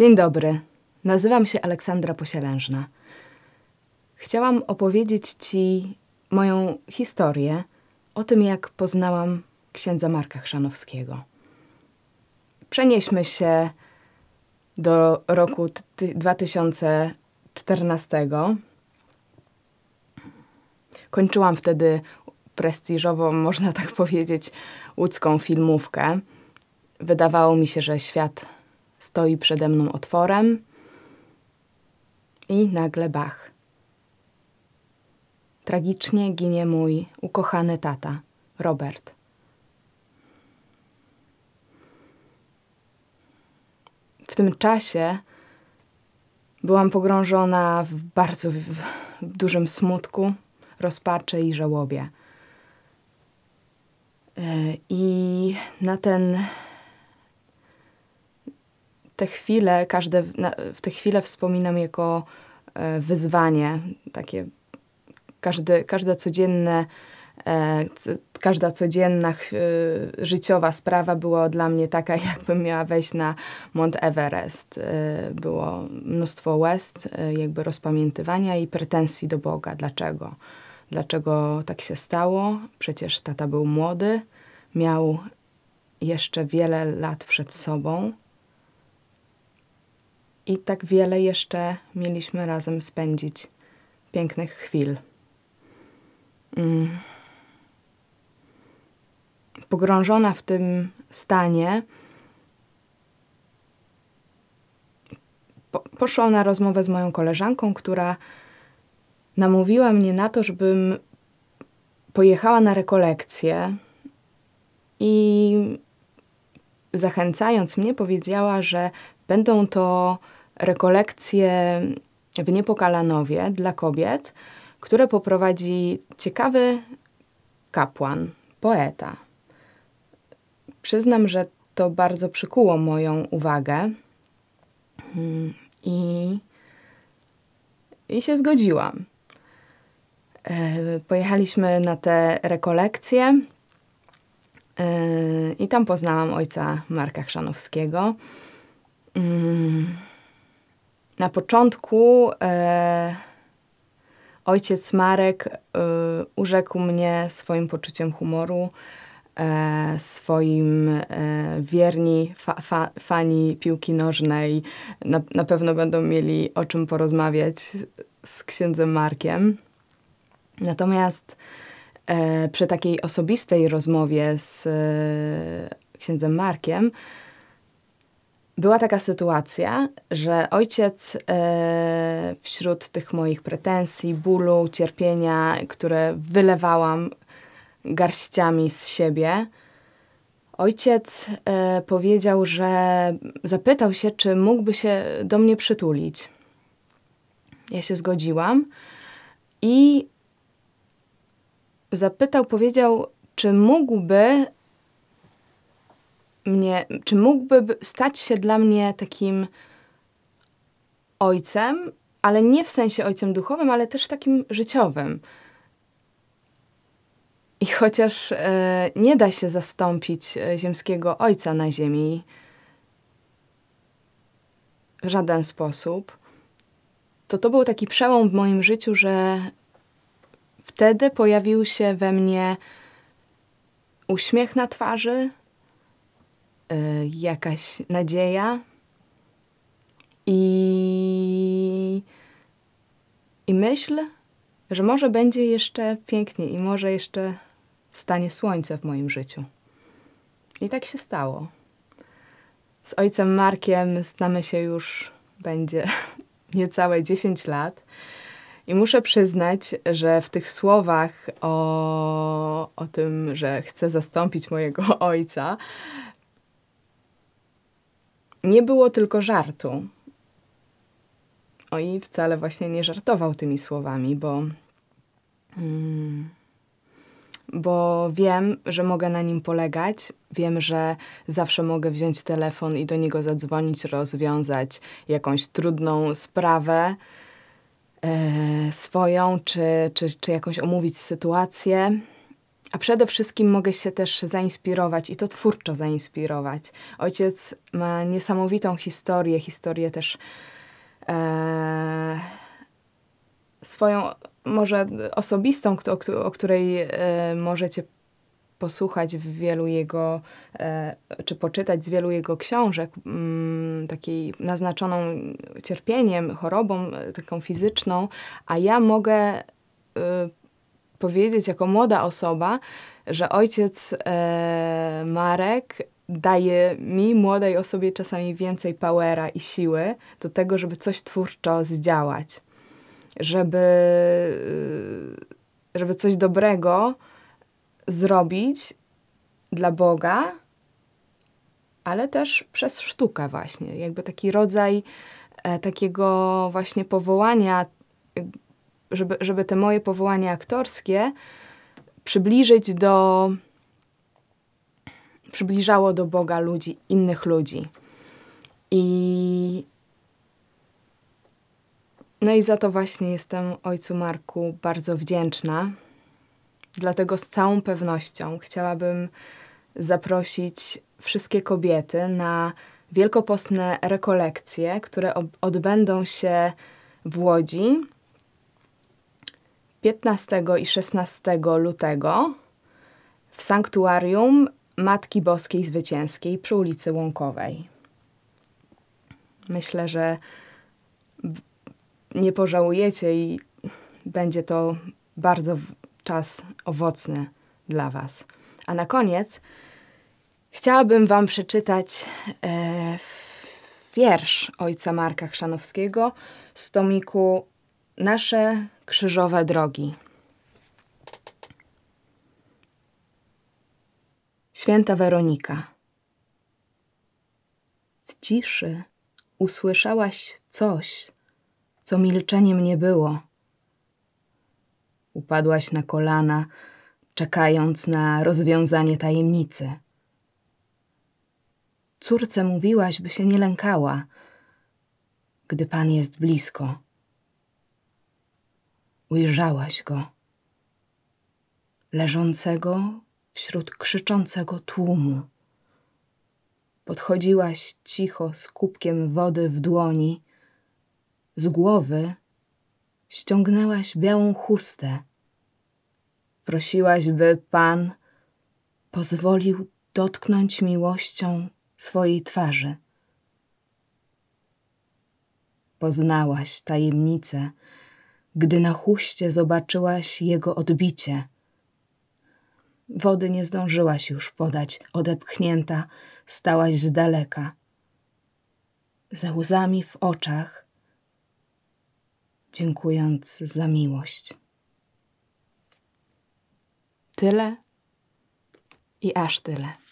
Dzień dobry. Nazywam się Aleksandra Posielężna. Chciałam opowiedzieć Ci moją historię o tym, jak poznałam księdza Marka Chrzanowskiego. Przenieśmy się do roku 2014. Kończyłam wtedy prestiżową, można tak powiedzieć, łódzką filmówkę. Wydawało mi się, że świat Stoi przede mną otworem i nagle bach. Tragicznie ginie mój ukochany tata, Robert. W tym czasie byłam pogrążona w bardzo w dużym smutku, rozpaczy i żałobie. E, I na ten te chwile, każde w te chwile wspominam jako e, wyzwanie, takie każde codzienne, e, każda codzienna e, życiowa sprawa była dla mnie taka, jakbym miała wejść na Mont Everest. było mnóstwo łez, jakby rozpamiętywania i pretensji do Boga. Dlaczego? Dlaczego tak się stało? Przecież tata był młody, miał jeszcze wiele lat przed sobą i tak wiele jeszcze mieliśmy razem spędzić pięknych chwil. Mm. Pogrążona w tym stanie, po poszłam na rozmowę z moją koleżanką, która namówiła mnie na to, żebym pojechała na rekolekcję i zachęcając mnie powiedziała, że będą to rekolekcje w Niepokalanowie dla kobiet, które poprowadzi ciekawy kapłan, poeta. Przyznam, że to bardzo przykuło moją uwagę mm, i, i się zgodziłam. E, pojechaliśmy na te rekolekcje e, i tam poznałam ojca Marka Chrzanowskiego. Mm, na początku e, ojciec Marek e, urzekł mnie swoim poczuciem humoru, e, swoim e, wierni fa, fa, fani piłki nożnej. Na, na pewno będą mieli o czym porozmawiać z księdzem Markiem. Natomiast e, przy takiej osobistej rozmowie z e, księdzem Markiem, była taka sytuacja, że ojciec e, wśród tych moich pretensji, bólu, cierpienia, które wylewałam garściami z siebie, ojciec e, powiedział, że zapytał się, czy mógłby się do mnie przytulić. Ja się zgodziłam i zapytał, powiedział, czy mógłby mnie, czy mógłby stać się dla mnie takim ojcem, ale nie w sensie ojcem duchowym, ale też takim życiowym. I chociaż e, nie da się zastąpić e, ziemskiego ojca na ziemi w żaden sposób, to to był taki przełom w moim życiu, że wtedy pojawił się we mnie uśmiech na twarzy, Y, jakaś nadzieja i, i myśl, że może będzie jeszcze pięknie i może jeszcze stanie słońce w moim życiu. I tak się stało. Z ojcem Markiem znamy się już będzie niecałe 10 lat. I muszę przyznać, że w tych słowach o, o tym, że chcę zastąpić mojego ojca, nie było tylko żartu. i wcale właśnie nie żartował tymi słowami, bo. Mm, bo wiem, że mogę na nim polegać. Wiem, że zawsze mogę wziąć telefon i do niego zadzwonić, rozwiązać jakąś trudną sprawę e, swoją, czy, czy, czy jakąś omówić sytuację. A przede wszystkim mogę się też zainspirować i to twórczo zainspirować. Ojciec ma niesamowitą historię, historię też e, swoją, może osobistą, o, o której e, możecie posłuchać w wielu jego, e, czy poczytać z wielu jego książek, m, mm, takiej naznaczoną cierpieniem, chorobą, e, taką fizyczną, a ja mogę e, powiedzieć jako młoda osoba, że ojciec e, Marek daje mi, młodej osobie, czasami więcej powera i siły do tego, żeby coś twórczo zdziałać. Żeby, e, żeby coś dobrego zrobić dla Boga, ale też przez sztukę właśnie. Jakby taki rodzaj e, takiego właśnie powołania żeby, żeby te moje powołanie aktorskie przybliżyć do. przybliżało do Boga ludzi, innych ludzi. I. No i za to właśnie jestem ojcu Marku bardzo wdzięczna. Dlatego z całą pewnością chciałabym zaprosić wszystkie kobiety na wielkopostne rekolekcje, które odbędą się w Łodzi 15 i 16 lutego w sanktuarium Matki Boskiej Zwycięskiej przy ulicy Łąkowej. Myślę, że nie pożałujecie i będzie to bardzo czas owocny dla Was. A na koniec chciałabym Wam przeczytać e, wiersz ojca Marka Chrzanowskiego z tomiku Nasze krzyżowe drogi. Święta Weronika. W ciszy usłyszałaś coś, co milczeniem nie było. Upadłaś na kolana, czekając na rozwiązanie tajemnicy. Córce mówiłaś, by się nie lękała, gdy pan jest blisko ujrzałaś go, leżącego wśród krzyczącego tłumu. Podchodziłaś cicho z kubkiem wody w dłoni, z głowy ściągnęłaś białą chustę. Prosiłaś, by Pan pozwolił dotknąć miłością swojej twarzy. Poznałaś tajemnicę, gdy na chuście zobaczyłaś jego odbicie. Wody nie zdążyłaś już podać, odepchnięta, stałaś z daleka. Ze łzami w oczach, dziękując za miłość. Tyle i aż tyle.